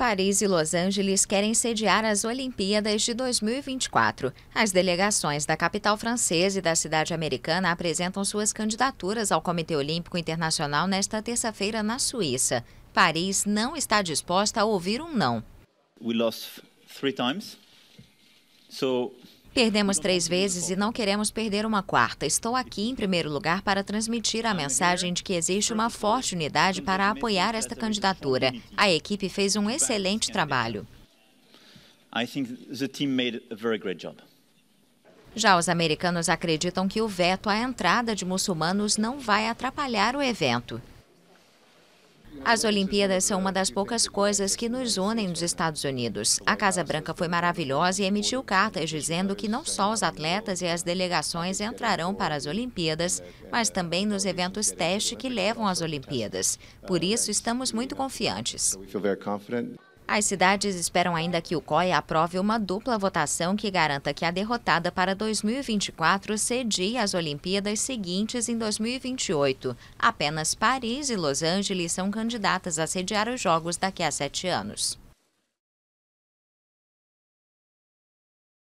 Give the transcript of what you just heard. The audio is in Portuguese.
Paris e Los Angeles querem sediar as Olimpíadas de 2024. As delegações da capital francesa e da cidade americana apresentam suas candidaturas ao Comitê Olímpico Internacional nesta terça-feira na Suíça. Paris não está disposta a ouvir um não. We lost three times. So Perdemos três vezes e não queremos perder uma quarta. Estou aqui, em primeiro lugar, para transmitir a mensagem de que existe uma forte unidade para apoiar esta candidatura. A equipe fez um excelente trabalho. Já os americanos acreditam que o veto à entrada de muçulmanos não vai atrapalhar o evento. As Olimpíadas são uma das poucas coisas que nos unem nos Estados Unidos. A Casa Branca foi maravilhosa e emitiu cartas dizendo que não só os atletas e as delegações entrarão para as Olimpíadas, mas também nos eventos teste que levam às Olimpíadas. Por isso, estamos muito confiantes. As cidades esperam ainda que o COI aprove uma dupla votação que garanta que a derrotada para 2024 cedie as Olimpíadas seguintes em 2028. Apenas Paris e Los Angeles são candidatas a sediar os Jogos daqui a sete anos.